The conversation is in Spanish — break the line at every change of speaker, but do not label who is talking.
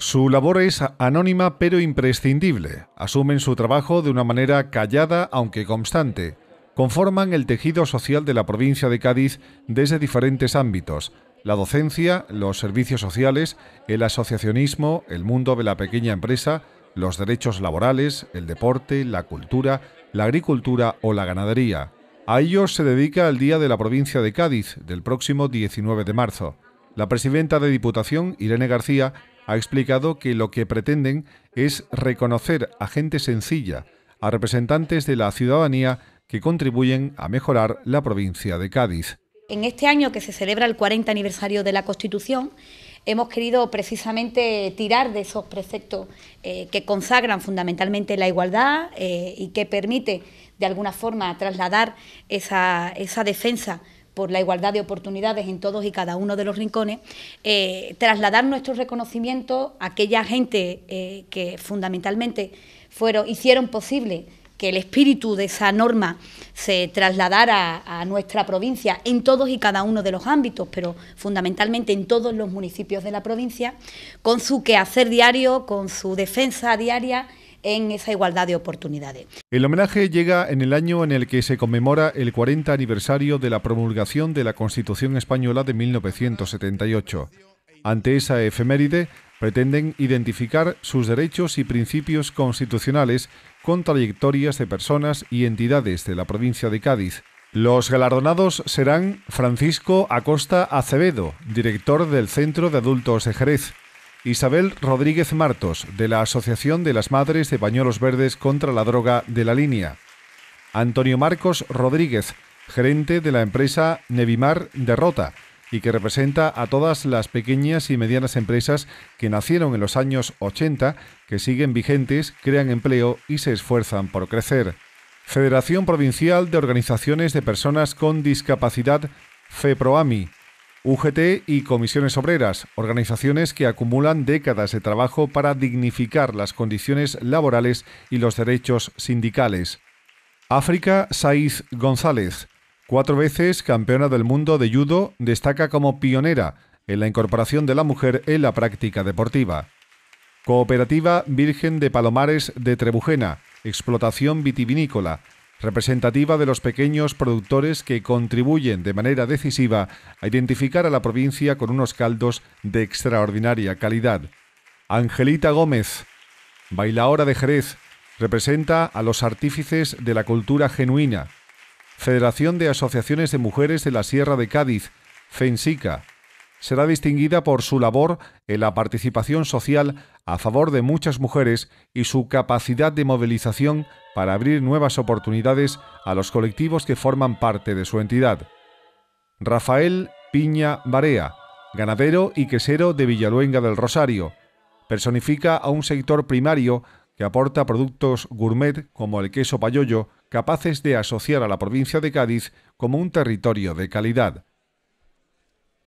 Su labor es anónima pero imprescindible. Asumen su trabajo de una manera callada aunque constante. Conforman el tejido social de la provincia de Cádiz desde diferentes ámbitos. La docencia, los servicios sociales, el asociacionismo, el mundo de la pequeña empresa, los derechos laborales, el deporte, la cultura, la agricultura o la ganadería. A ellos se dedica el Día de la Provincia de Cádiz, del próximo 19 de marzo. La presidenta de Diputación, Irene García, ha explicado que lo que pretenden es reconocer a gente sencilla, a representantes de la ciudadanía que contribuyen a mejorar la provincia de Cádiz.
En este año que se celebra el 40 aniversario de la Constitución, hemos querido precisamente tirar de esos preceptos eh, que consagran fundamentalmente la igualdad eh, y que permite de alguna forma trasladar esa, esa defensa por la igualdad de oportunidades en todos y cada uno de los rincones, eh, trasladar nuestro reconocimiento a aquella gente eh, que fundamentalmente fueron, hicieron posible que el espíritu de esa norma se trasladara a, a nuestra provincia en todos y cada uno de los ámbitos, pero fundamentalmente en todos los municipios de la provincia, con su quehacer diario, con su defensa diaria en esa igualdad de oportunidades.
El homenaje llega en el año en el que se conmemora el 40 aniversario de la promulgación de la Constitución Española de 1978. Ante esa efeméride, pretenden identificar sus derechos y principios constitucionales con trayectorias de personas y entidades de la provincia de Cádiz. Los galardonados serán Francisco Acosta Acevedo, director del Centro de Adultos de Jerez, Isabel Rodríguez Martos, de la Asociación de las Madres de Pañuelos Verdes contra la Droga de la Línea. Antonio Marcos Rodríguez, gerente de la empresa Nevimar derrota y que representa a todas las pequeñas y medianas empresas que nacieron en los años 80, que siguen vigentes, crean empleo y se esfuerzan por crecer. Federación Provincial de Organizaciones de Personas con Discapacidad, FEPROAMI, UGT y comisiones obreras, organizaciones que acumulan décadas de trabajo para dignificar las condiciones laborales y los derechos sindicales. África Saiz González, cuatro veces campeona del mundo de judo, destaca como pionera en la incorporación de la mujer en la práctica deportiva. Cooperativa Virgen de Palomares de Trebujena, explotación vitivinícola, representativa de los pequeños productores que contribuyen de manera decisiva a identificar a la provincia con unos caldos de extraordinaria calidad. Angelita Gómez, bailaora de Jerez, representa a los artífices de la cultura genuina. Federación de Asociaciones de Mujeres de la Sierra de Cádiz, FENSICA, será distinguida por su labor en la participación social a favor de muchas mujeres y su capacidad de movilización para abrir nuevas oportunidades a los colectivos que forman parte de su entidad. Rafael Piña Barea, ganadero y quesero de Villaluenga del Rosario, personifica a un sector primario que aporta productos gourmet como el queso payollo, capaces de asociar a la provincia de Cádiz como un territorio de calidad.